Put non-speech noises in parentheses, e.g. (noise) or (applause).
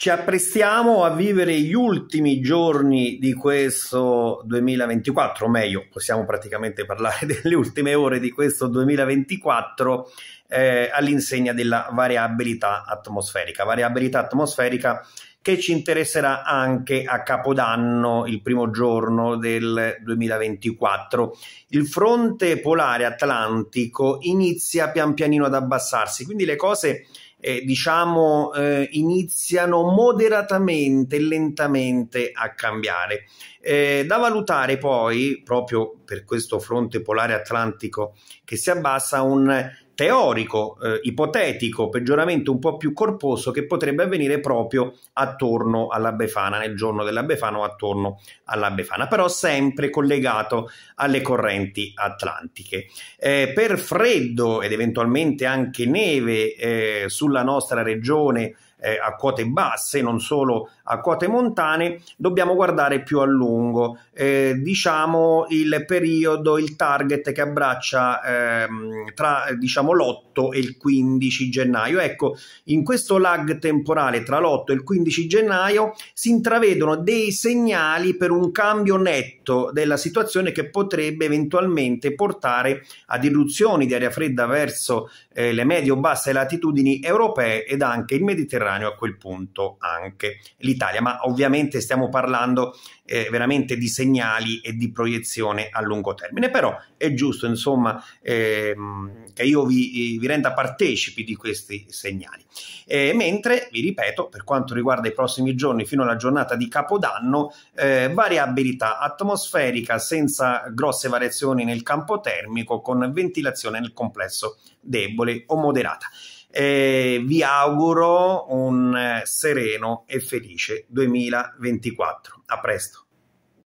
Ci apprestiamo a vivere gli ultimi giorni di questo 2024, o meglio, possiamo praticamente parlare (laughs) delle ultime ore di questo 2024 eh, all'insegna della variabilità atmosferica. Variabilità atmosferica che ci interesserà anche a Capodanno, il primo giorno del 2024. Il fronte polare atlantico inizia pian pianino ad abbassarsi, quindi le cose eh, diciamo, eh, iniziano moderatamente e lentamente a cambiare. Eh, da valutare poi, proprio per questo fronte polare atlantico che si abbassa, un teorico, eh, ipotetico peggioramento un po' più corposo che potrebbe avvenire proprio attorno alla Befana, nel giorno della Befana o attorno alla Befana, però sempre collegato alle correnti atlantiche. Eh, per freddo ed eventualmente anche neve eh, sul sulla nostra regione eh, a quote basse, non solo a quote montane, dobbiamo guardare più a lungo. Eh, diciamo il periodo, il target che abbraccia ehm, tra diciamo, l'8 e il 15 gennaio. Ecco, in questo lag temporale tra l'8 e il 15 gennaio si intravedono dei segnali per un cambio netto della situazione che potrebbe eventualmente portare ad irruzioni di aria fredda verso eh, le medio-basse latitudini europee ed anche il Mediterraneo contemporaneo a quel punto anche l'Italia, ma ovviamente stiamo parlando eh, veramente di segnali e di proiezione a lungo termine, però è giusto insomma ehm, che io vi, vi, renda partecipi di questi segnali. Eh, mentre, vi ripeto, per quanto riguarda i prossimi giorni fino alla giornata di Capodanno, eh, variabilità atmosferica senza grosse variazioni nel campo termico con ventilazione nel complesso debole o moderata eh, vi auguro un eh, sereno e felice 2024. A presto.